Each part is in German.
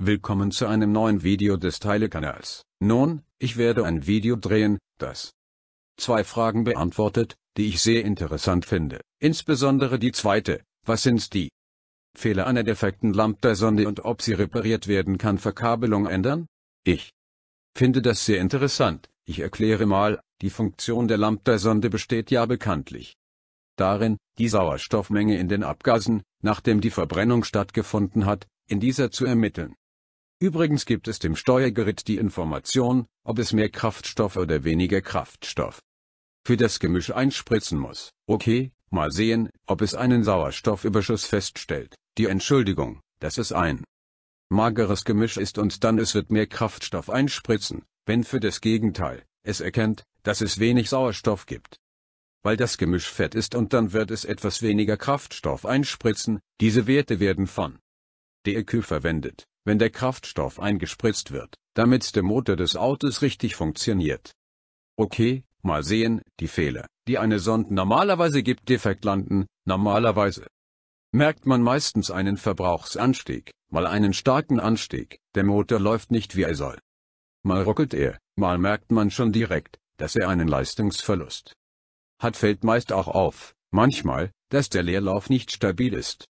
Willkommen zu einem neuen Video des Teilekanals. Nun, ich werde ein Video drehen, das zwei Fragen beantwortet, die ich sehr interessant finde. Insbesondere die zweite, was sind die Fehler einer defekten lambda Sonde und ob sie repariert werden kann Verkabelung ändern? Ich finde das sehr interessant. Ich erkläre mal, die Funktion der lambda Sonde besteht ja bekanntlich darin, die Sauerstoffmenge in den Abgasen, nachdem die Verbrennung stattgefunden hat, in dieser zu ermitteln. Übrigens gibt es dem Steuergerät die Information, ob es mehr Kraftstoff oder weniger Kraftstoff für das Gemisch einspritzen muss. Okay, mal sehen, ob es einen Sauerstoffüberschuss feststellt. Die Entschuldigung, dass es ein mageres Gemisch ist und dann es wird mehr Kraftstoff einspritzen, wenn für das Gegenteil, es erkennt, dass es wenig Sauerstoff gibt. Weil das Gemisch fett ist und dann wird es etwas weniger Kraftstoff einspritzen, diese Werte werden von DEQ verwendet wenn der Kraftstoff eingespritzt wird, damit der Motor des Autos richtig funktioniert. Okay, mal sehen, die Fehler, die eine Sonde normalerweise gibt, defekt landen, normalerweise. Merkt man meistens einen Verbrauchsanstieg, mal einen starken Anstieg, der Motor läuft nicht wie er soll. Mal ruckelt er, mal merkt man schon direkt, dass er einen Leistungsverlust hat, fällt meist auch auf, manchmal, dass der Leerlauf nicht stabil ist.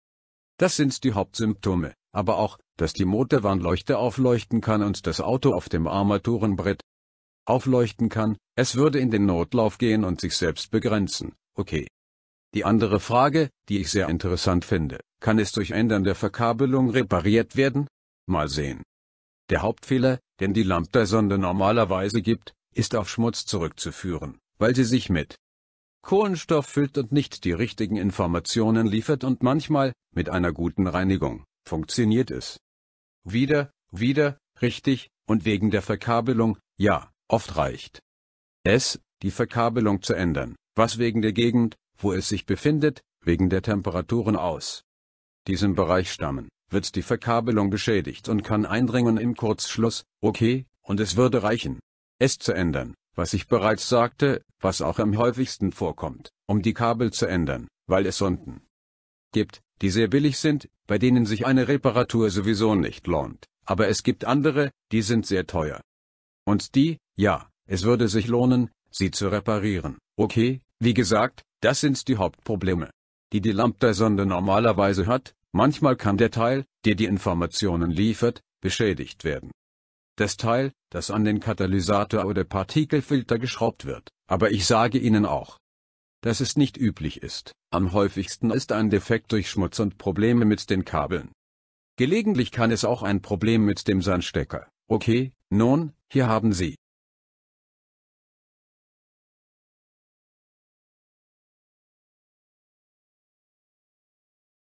Das sind die Hauptsymptome aber auch, dass die Motorwarnleuchte aufleuchten kann und das Auto auf dem Armaturenbrett aufleuchten kann, es würde in den Notlauf gehen und sich selbst begrenzen, okay. Die andere Frage, die ich sehr interessant finde, kann es durch Ändern der Verkabelung repariert werden? Mal sehen. Der Hauptfehler, den die Lambda-Sonde normalerweise gibt, ist auf Schmutz zurückzuführen, weil sie sich mit Kohlenstoff füllt und nicht die richtigen Informationen liefert und manchmal, mit einer guten Reinigung, funktioniert es. Wieder, wieder, richtig, und wegen der Verkabelung, ja, oft reicht es, die Verkabelung zu ändern, was wegen der Gegend, wo es sich befindet, wegen der Temperaturen aus diesem Bereich stammen, wird die Verkabelung beschädigt und kann eindringen im Kurzschluss, okay, und es würde reichen, es zu ändern, was ich bereits sagte, was auch am häufigsten vorkommt, um die Kabel zu ändern, weil es unten gibt, die sehr billig sind, bei denen sich eine Reparatur sowieso nicht lohnt, aber es gibt andere, die sind sehr teuer. Und die, ja, es würde sich lohnen, sie zu reparieren. Okay, wie gesagt, das sind die Hauptprobleme, die die Lambda-Sonde normalerweise hat, manchmal kann der Teil, der die Informationen liefert, beschädigt werden. Das Teil, das an den Katalysator oder Partikelfilter geschraubt wird, aber ich sage Ihnen auch, dass es nicht üblich ist. Am häufigsten ist ein Defekt durch Schmutz und Probleme mit den Kabeln. Gelegentlich kann es auch ein Problem mit dem Sandstecker. Okay, nun, hier haben Sie